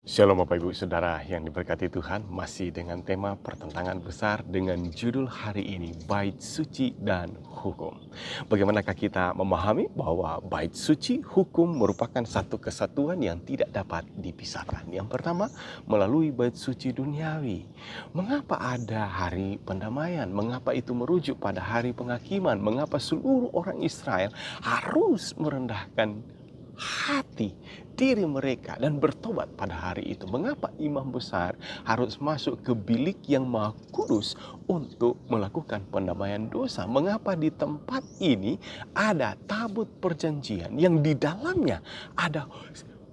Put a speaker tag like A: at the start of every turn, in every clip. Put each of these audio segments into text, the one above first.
A: Shalom Bapak Ibu Saudara yang diberkati Tuhan Masih dengan tema pertentangan besar dengan judul hari ini Bait Suci dan Hukum Bagaimanakah kita memahami bahwa Bait Suci Hukum merupakan satu kesatuan yang tidak dapat dipisahkan Yang pertama melalui Bait Suci Duniawi Mengapa ada hari pendamaian? Mengapa itu merujuk pada hari penghakiman? Mengapa seluruh orang Israel harus merendahkan hati diri mereka dan bertobat pada hari itu. Mengapa imam besar harus masuk ke bilik yang maha kudus untuk melakukan pendamaian dosa? Mengapa di tempat ini ada tabut perjanjian yang di dalamnya ada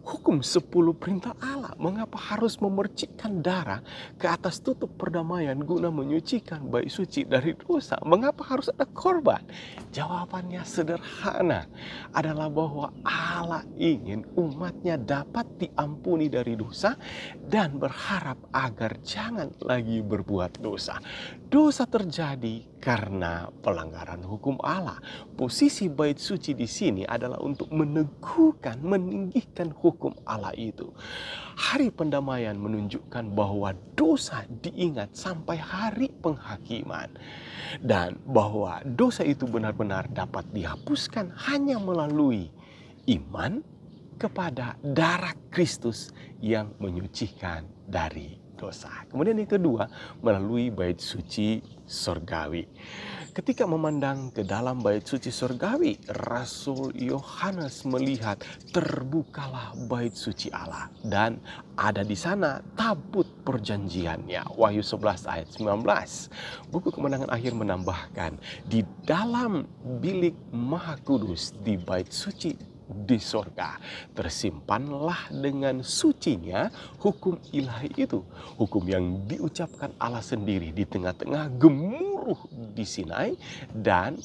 A: hukum sepuluh perintah Allah. Mengapa harus memercikkan darah ke atas tutup perdamaian guna menyucikan bayi suci dari dosa? Mengapa harus ada korban? Jawabannya sederhana adalah bahwa Allah ingin umatnya dapat diampuni dari dosa dan berharap agar jangan lagi berbuat dosa. Dosa terjadi karena pelanggaran hukum Allah. Posisi bait suci di sini adalah untuk meneguhkan, meninggikan hukum Allah itu. Hari pendamaian menunjukkan bahwa dosa diingat sampai hari penghakiman dan bahwa dosa itu benar-benar dapat dihapuskan hanya melalui iman kepada darah Kristus yang menyucikan dari dosa. Kemudian yang kedua, melalui bait suci surgawi. Ketika memandang ke dalam bait suci surgawi, Rasul Yohanes melihat terbukalah bait suci Allah dan ada di sana tabut perjanjiannya. Wahyu 11 ayat 19. Buku Kemenangan akhir menambahkan di dalam bilik Mahakudus di bait suci di sorga. Tersimpanlah dengan sucinya hukum ilahi itu. Hukum yang diucapkan Allah sendiri di tengah-tengah gemuruh di Sinai dan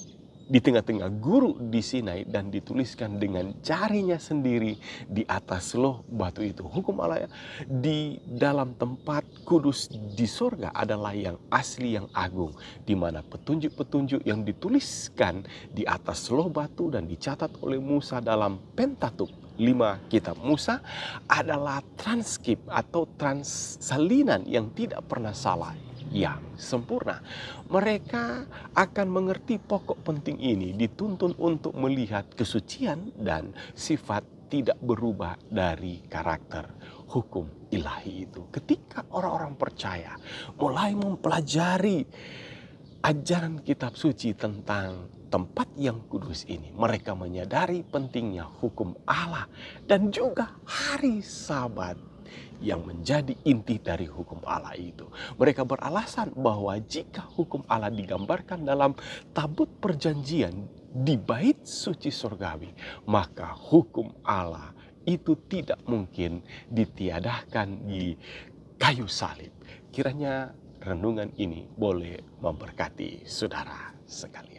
A: di tengah-tengah guru di Sinai dan dituliskan dengan carinya sendiri di atas loh batu itu. Hukum Allah ya, di dalam tempat kudus di sorga adalah yang asli yang agung di mana petunjuk-petunjuk yang dituliskan di atas loh batu dan dicatat oleh Musa dalam Pentatuk lima kitab Musa adalah transkrip atau transsalinan yang tidak pernah salah yang sempurna. Mereka akan mengerti pokok penting ini, dituntun untuk melihat kesucian dan sifat tidak berubah dari karakter hukum ilahi itu. Ketika orang-orang percaya mulai mempelajari ajaran kitab suci tentang tempat yang kudus ini, mereka menyadari pentingnya hukum Allah dan juga hari Sabat yang menjadi inti dari hukum Allah itu. Mereka beralasan bahwa jika hukum Allah digambarkan dalam tabut perjanjian di bait suci surgawi, maka hukum Allah itu tidak mungkin ditiadakan di kayu salib. Kiranya renungan ini boleh memberkati saudara sekali.